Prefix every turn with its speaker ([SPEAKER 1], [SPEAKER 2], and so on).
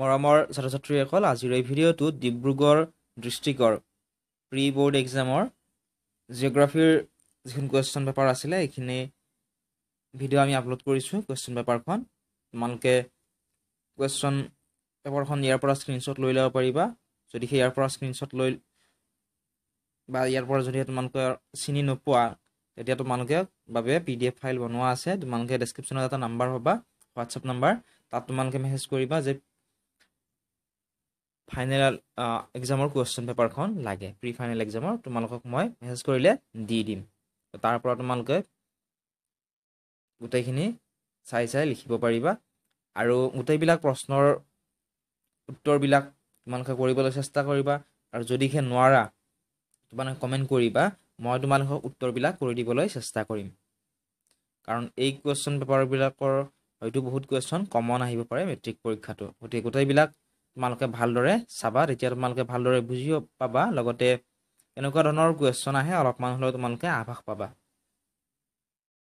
[SPEAKER 1] মৰমৰ ছাত্ৰ ছাত্ৰীসকল আজিৰ এই ভিডিঅ'টো ডিব্ৰুগড় ডিষ্ট্ৰিক্টৰ প্ৰি ব'ৰ্ড এক্সামৰ জিঅ'গ্ৰাফিৰ যিখন কুৱেশ্যন পেপাৰ আছিলে এইখিনি ভিডিঅ' আমি আপলোড কৰিছোঁ কুৱেশ্যন পেপাৰখন তোমালোকে কুৱেশ্যন পেপাৰখন ইয়াৰ পৰা স্ক্ৰীণশ্বট লৈ ল'ব পাৰিবা যদি সেই ইয়াৰ পৰা স্ক্ৰীণশ্বট লৈ বা ইয়াৰ পৰা যদিহে তোমালোকে চিনি নোপোৱা তেতিয়া তোমালোকে বাবে পি ডি এফ ফাইল বনোৱা আছে তোমালোকে ডেছক্ৰিপশ্যনত এটা নাম্বাৰ পাবা হোৱাটছআপ নাম্বাৰ তাত তোমালোকে মেছেজ কৰিবা যে ফাইনেল এক্সামৰ কুৱেশ্যন পেপাৰখন লাগে প্ৰি ফাইনেল এক্সামৰ তোমালোকক মই মেছেজ কৰিলে দি দিম তাৰ পৰা তোমালোকে গোটেইখিনি চাই চাই লিখিব পাৰিবা আৰু গোটেইবিলাক প্ৰশ্নৰ উত্তৰবিলাক তোমালোকে কৰিবলৈ চেষ্টা কৰিবা আৰু যদিহে নোৱাৰা তোমালোকে কমেণ্ট কৰিবা মই তোমালোকক উত্তৰবিলাক কৰি দিবলৈ চেষ্টা কৰিম কাৰণ এই কুৱেশ্যন পেপাৰবিলাকৰ হয়তো বহুত কুৱেশ্যন কমন আহিব পাৰে মেট্ৰিক পৰীক্ষাটো গতিকে গোটেইবিলাক তোমালোকে ভালদৰে চাবা তেতিয়া তোমালোকে ভালদৰে বুজিও পাবা লগতে এনেকুৱা ধৰণৰ কুৱেশ্যন আহে অলপমান হ'লেও তোমালোকে আভাস পাবা